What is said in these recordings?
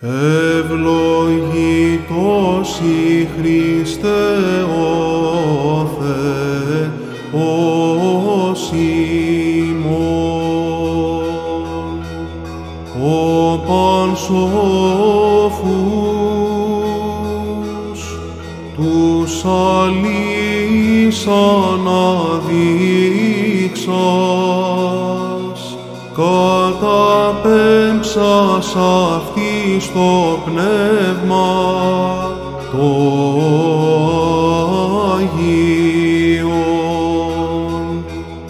Ευλογητός η Χριστέ ο Θεός ημών, ο Πανσοφούς, τους αλείς αναδείξαν, καταπέμψας αυτή στο πνεύμα το Αγίον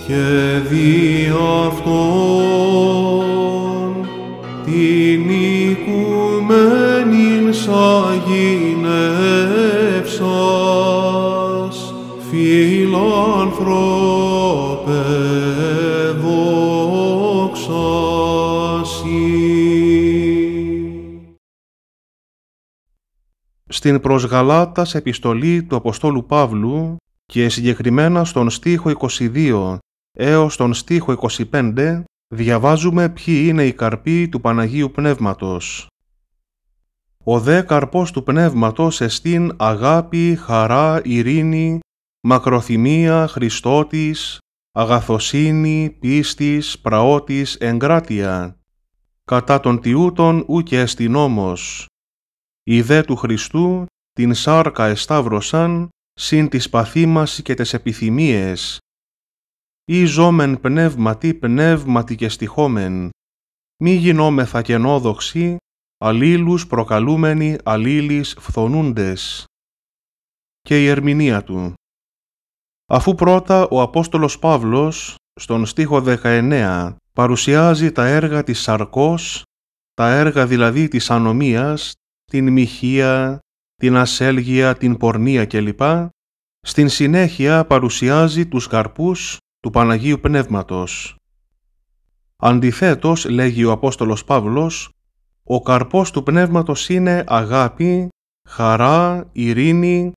και δι' αυτόν την οικουμένην σαγηνεύσας φιλάνθρωπος στην προς Γαλάτας επιστολή του Αποστόλου Παύλου και συγκεκριμένα στον στίχο 22 έως τον στίχο 25 διαβάζουμε ποιοι είναι οι καρποί του Παναγίου Πνεύματος. Ο δε καρπός του Πνεύματος εστίν αγάπη, χαρά, ειρήνη, μακροθυμία, Χριστότης, αγαθοσύνη, πίστης, πραότης, εγκράτεια. Κατά τον τιούτον ου και εστιν η του Χριστού την σάρκα εσταύρωσαν συν τις παθήμασι και τις επιθυμίες. Ή ζώμεν πνεύματι πνεύματι και στοιχόμεν. Μη γινόμεθα κενόδοξοι, αλλήλους προκαλούμενοι αλλήλεις φθονούντες. Και η ερμηνεία του. Αφού πρώτα ο Απόστολος Παύλος, στον στίχο 19, παρουσιάζει τα έργα της σαρκός, τα έργα δηλαδή της ανομίας, την μοιχεία, την ασέλγεια, την πορνεία κλπ. Στην συνέχεια παρουσιάζει τους καρπούς του Παναγίου Πνεύματος. Αντιθέτως, λέγει ο Απόστολος Παύλος, ο καρπός του Πνεύματος είναι αγάπη, χαρά, ειρήνη,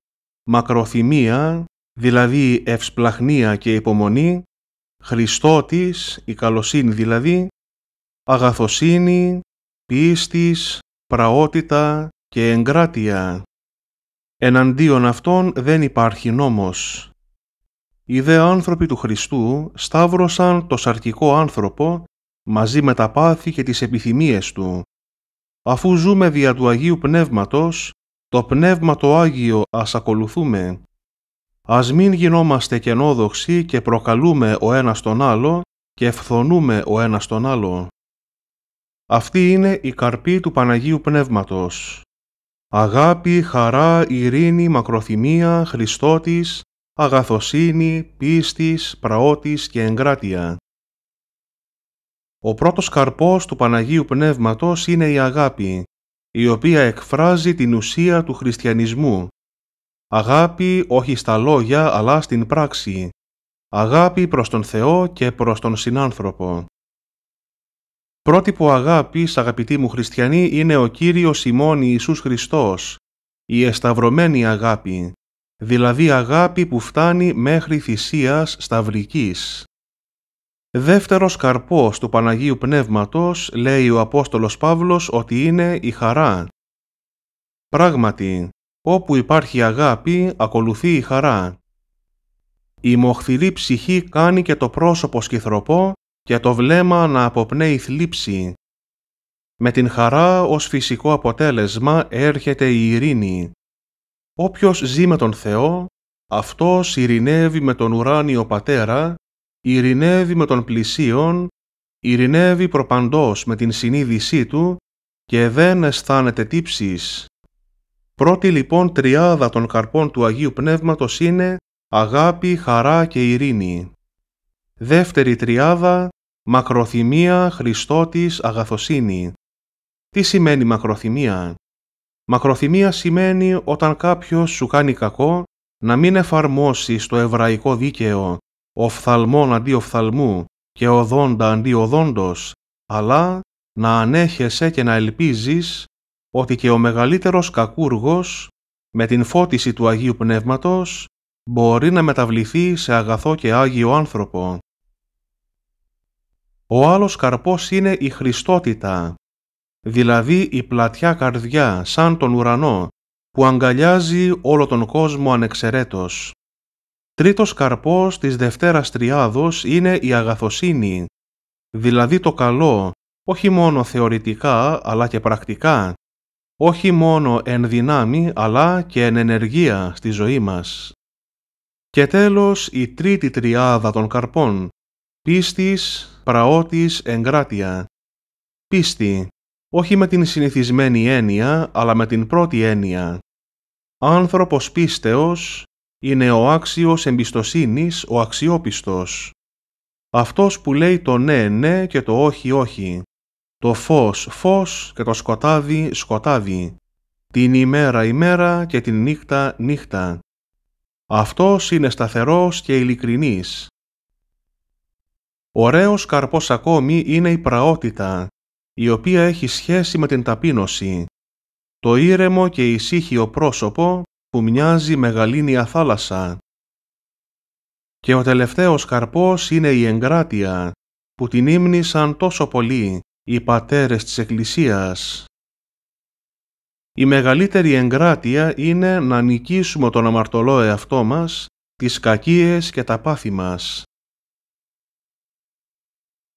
μακροθυμία, δηλαδή ευσπλαχνία και υπομονή, Χριστότης, η καλοσύνη δηλαδή, αγαθοσύνη, πίστης, πραότητα και εγκράτεια. Εναντίον αυτών δεν υπάρχει νόμος. Οι δε άνθρωποι του Χριστού σταύρωσαν το σαρκικό άνθρωπο μαζί με τα πάθη και τις επιθυμίες του. Αφού ζούμε δια του Αγίου Πνεύματος, το Πνεύμα το Άγιο ας ακολουθούμε. Ας μην γινόμαστε κενόδοξοι και προκαλούμε ο ένας τον άλλο και ευθονούμε ο ένας τον άλλο. Αυτή είναι η καρπή του Παναγίου Πνεύματος. Αγάπη, χαρά, ειρήνη, μακροθυμία, Χριστότης, αγαθοσύνη, πίστης, πραότης και εγκράτεια. Ο πρώτος καρπός του Παναγίου Πνεύματος είναι η αγάπη, η οποία εκφράζει την ουσία του χριστιανισμού. Αγάπη όχι στα λόγια αλλά στην πράξη. Αγάπη προς τον Θεό και προς τον συνάνθρωπο. Πρότυπο αγάπης, αγαπητοί μου χριστιανοί, είναι ο Κύριος ημών Ιησούς Χριστός, η εσταυρωμένη αγάπη, δηλαδή αγάπη που φτάνει μέχρι θυσίας σταυρικής. Δεύτερος καρπός του Παναγίου Πνεύματος, λέει ο Απόστολος Παύλος, ότι είναι η χαρά. Πράγματι, όπου υπάρχει αγάπη, ακολουθεί η χαρά. Η μοχθηρή ψυχή κάνει και το πρόσωπο σκυθροπό και το βλέμμα να αποπνέει θλίψη. Με την χαρά ως φυσικό αποτέλεσμα έρχεται η ειρήνη. Όποιος ζει με τον Θεό, αυτός ειρηνεύει με τον ουράνιο πατέρα, ειρηνεύει με τον πλησίον, ειρηνεύει προπαντός με την συνείδησή του και δεν αισθάνεται τύψεις. Πρώτη λοιπόν τριάδα των καρπών του Αγίου Πνεύματος είναι αγάπη, χαρά και ειρήνη. Δεύτερη τριάδα, μακροθυμία, Χριστότης, αγαθοσύνη. Τι σημαίνει μακροθυμία? Μακροθυμία σημαίνει όταν κάποιος σου κάνει κακό να μην εφαρμόσεις το εβραϊκό δίκαιο οφθαλμόν αντί οφθαλμού και οδόντα αντί οδόντος, αλλά να ανέχεσαι και να ελπίζεις ότι και ο μεγαλύτερος κακούργος με την φώτιση του Αγίου Πνεύματος μπορεί να μεταβληθεί σε αγαθό και Άγιο άνθρωπο. Ο άλλος καρπός είναι η χριστότητα, δηλαδή η πλατιά καρδιά σαν τον ουρανό που αγκαλιάζει όλο τον κόσμο ανεξαιρέτως. Τρίτος καρπός της Δευτέρας Τριάδος είναι η αγαθοσύνη, δηλαδή το καλό, όχι μόνο θεωρητικά αλλά και πρακτικά, όχι μόνο εν δυνάμει αλλά και εν ενεργεία στη ζωή μας. Και τέλος η τρίτη τριάδα των καρπών πίστης πραώτης, εγκράτεια. Πίστη, όχι με την συνηθισμένη έννοια, αλλά με την πρώτη έννοια. Άνθρωπος πίστεως είναι ο άξιος εμπιστοσύνης, ο αξιόπιστος. Αυτός που λέει το ναι ναι και το όχι όχι. Το φως φως και το σκοτάδι σκοτάδι. Την ημέρα ημέρα και την νύχτα νύχτα. Αυτός είναι σταθερός και ειλικρινής Ωραίος καρπός ακόμη είναι η πραότητα, η οποία έχει σχέση με την ταπείνωση, το ήρεμο και ησύχιο πρόσωπο που μοιάζει γαλήνια θάλασσα. Και ο τελευταίος καρπός είναι η εγκράτεια, που την ύμνησαν τόσο πολύ οι πατέρες της Εκκλησίας. Η μεγαλύτερη εγκράτεια είναι να νικήσουμε τον αμαρτωλό εαυτό μας, τις κακίες και τα πάθη μας.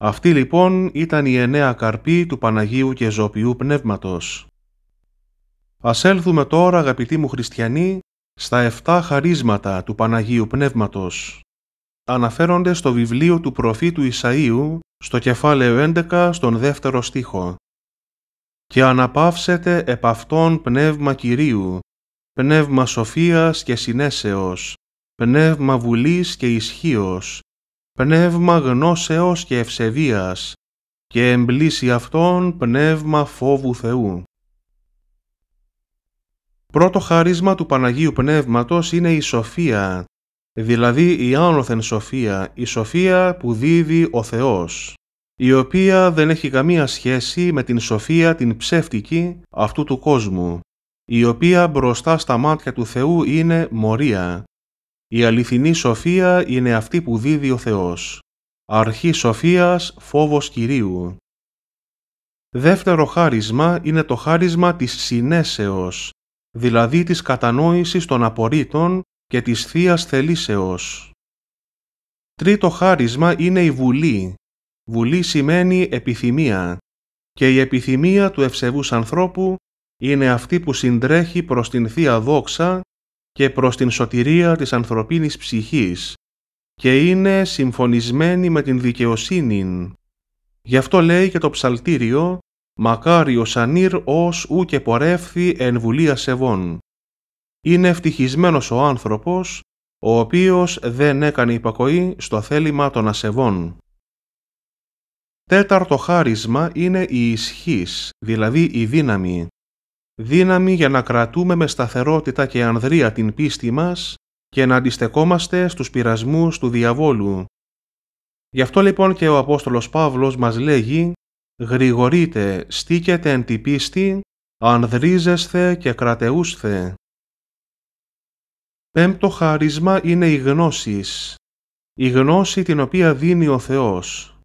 Αυτή λοιπόν ήταν η εννέα καρποί του Παναγίου και Ζωπιού Πνεύματος. Ας έλθουμε τώρα αγαπητοί μου χριστιανοί στα εφτά χαρίσματα του Παναγίου Πνεύματος. Αναφέρονται στο βιβλίο του προφήτου Ισαΐου στο κεφάλαιο 11 στον δεύτερο στίχο. «Και αναπαύσετε επ' αυτόν πνεύμα Κυρίου, πνεύμα σοφίας και συνέσεως, πνεύμα βουλής και ισχύος, πνεύμα γνώσεως και ευσεβίας και εμπλήσει αυτόν πνεύμα φόβου Θεού. Πρώτο χαρίσμα του Παναγίου Πνεύματος είναι η σοφία, δηλαδή η άνωθεν σοφία, η σοφία που δίδει ο Θεός, η οποία δεν έχει καμία σχέση με την σοφία την ψεύτικη αυτού του κόσμου, η οποία μπροστά στα μάτια του Θεού είναι μορία, η αληθινή σοφία είναι αυτή που δίδει ο Θεός. Αρχή σοφίας, φόβος Κυρίου. Δεύτερο χάρισμα είναι το χάρισμα της συνέσεως, δηλαδή της κατανόησης των απορρίτων και της θείας θελήσεως. Τρίτο χάρισμα είναι η βουλή. Βουλή σημαίνει επιθυμία και η επιθυμία του ευσεβούς ανθρώπου είναι αυτή που συντρέχει προς την Θεία Δόξα και προς την σωτηρία της ανθρωπίνης ψυχής και είναι συμφωνισμένη με την δικαιοσύνη. Γι' αυτό λέει και το ψαλτήριο «Μακάριος ανήρ ως ου και πορεύθη εν βουλία σεβών». Είναι ευτυχισμένος ο άνθρωπος, ο οποίος δεν έκανε υπακοή στο θέλημα των ασεβών. Τέταρτο χάρισμα είναι η ισχύς, δηλαδή η δύναμη δύναμη για να κρατούμε με σταθερότητα και ανδρεία την πίστη μας και να αντιστεκόμαστε στους πειρασμούς του διαβόλου. Γι' αυτό λοιπόν και ο Απόστολος Παύλος μας λέγει «Γρηγορείτε, στήκετε εν τη πίστη, ανδρίζεσθε και κρατεούσθε». Πέμπτο χάρισμα είναι η γνώσης. Η γνώση την οποία δίνει ο Θεός.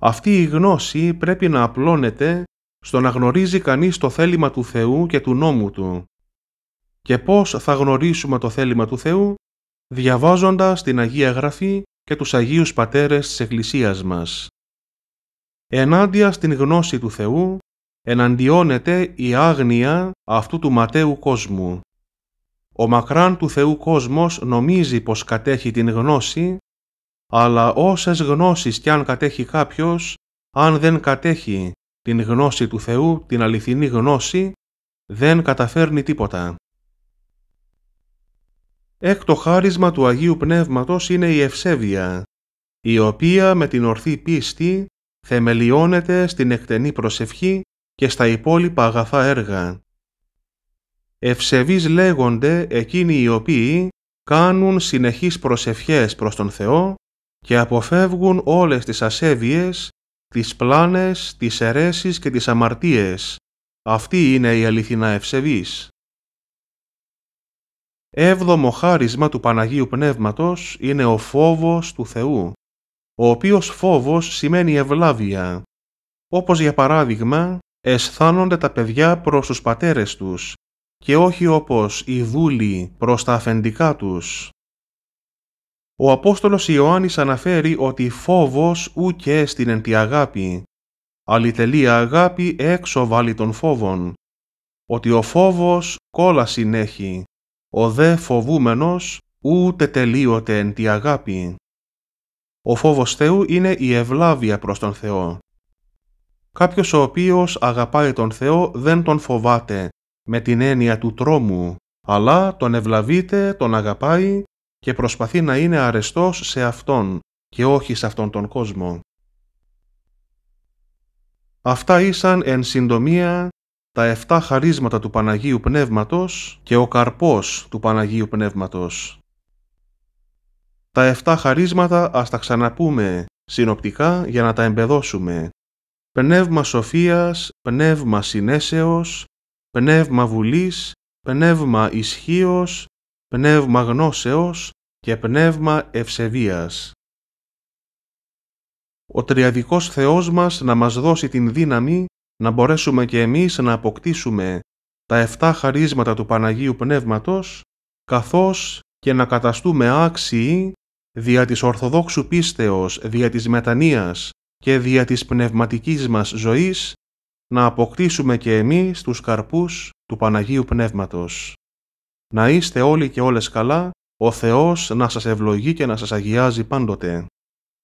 Αυτή η γνώση πρέπει να απλώνεται στο να γνωρίζει κανείς το θέλημα του Θεού και του νόμου του. Και πώς θα γνωρίσουμε το θέλημα του Θεού, διαβάζοντας την Αγία Γραφή και τους Αγίους Πατέρες της Εκκλησίας μας. Ενάντια στην γνώση του Θεού, εναντιώνεται η άγνοια αυτού του ματέου κόσμου. Ο μακράν του Θεού κόσμος νομίζει πως κατέχει την γνώση, αλλά όσες γνώσεις κι αν κατέχει κάποιος, αν δεν κατέχει την γνώση του Θεού, την αληθινή γνώση, δεν καταφέρνει τίποτα. Έκτο χάρισμα του Αγίου Πνεύματος είναι η ευσέβεια, η οποία με την ορθή πίστη θεμελιώνεται στην εκτενή προσευχή και στα υπόλοιπα αγαθά έργα. Ευσεβείς λέγονται εκείνοι οι οποίοι κάνουν συνεχείς προσευχές προς τον Θεό και αποφεύγουν όλες τις ασέβειες τις πλάνες, τις αιρέσεις και τις αμαρτίες. Αυτή είναι η αληθινά ευσεβής. Έβδομο χάρισμα του Παναγίου Πνεύματος είναι ο φόβος του Θεού, ο οποίος φόβος σημαίνει ευλάβεια. Όπως για παράδειγμα, αισθάνονται τα παιδιά προς τους πατέρες τους και όχι όπως οι δούλοι προς τα αφεντικά τους. Ο Απόστολος Ιωάννης αναφέρει ότι φόβος ούτε έστειν εν τη αγάπη, αλλητελεία αγάπη έξω βάλει των φόβων, ότι ο φόβος κόλα συνέχει, ο δε φοβούμενος ούτε τελείωτε εν τη αγάπη. Ο φόβος Θεού είναι η ευλάβεια προς τον Θεό. Κάποιος ο οποίος αγαπάει τον Θεό δεν τον φοβάται με την έννοια του τρόμου, αλλά τον ευλαβείται, τον αγαπάει και προσπαθεί να είναι αρεστός σε Αυτόν και όχι σε Αυτόν τον κόσμο. Αυτά ήσαν εν συντομία τα εφτά χαρίσματα του Παναγίου Πνεύματος και ο καρπός του Παναγίου Πνεύματος. Τα εφτά χαρίσματα ας τα ξαναπούμε συνοπτικά για να τα εμπεδώσουμε. Πνεύμα σοφίας, πνεύμα συνέσεως, πνεύμα βουλής, πνεύμα ισχύος, πνεύμα γνώσεως και πνεύμα ευσεβίας. Ο Τριαδικός Θεός μας να μας δώσει την δύναμη να μπορέσουμε και εμείς να αποκτήσουμε τα εφτά χαρίσματα του Παναγίου Πνεύματος, καθώς και να καταστούμε άξιοι δια της Ορθοδόξου πίστεως, δια της μετανοίας και δια της πνευματικής μας ζωής, να αποκτήσουμε και εμείς τους καρπούς του Παναγίου Πνεύματος. Να είστε όλοι και όλες καλά, ο Θεός να σας ευλογεί και να σας αγιάζει πάντοτε.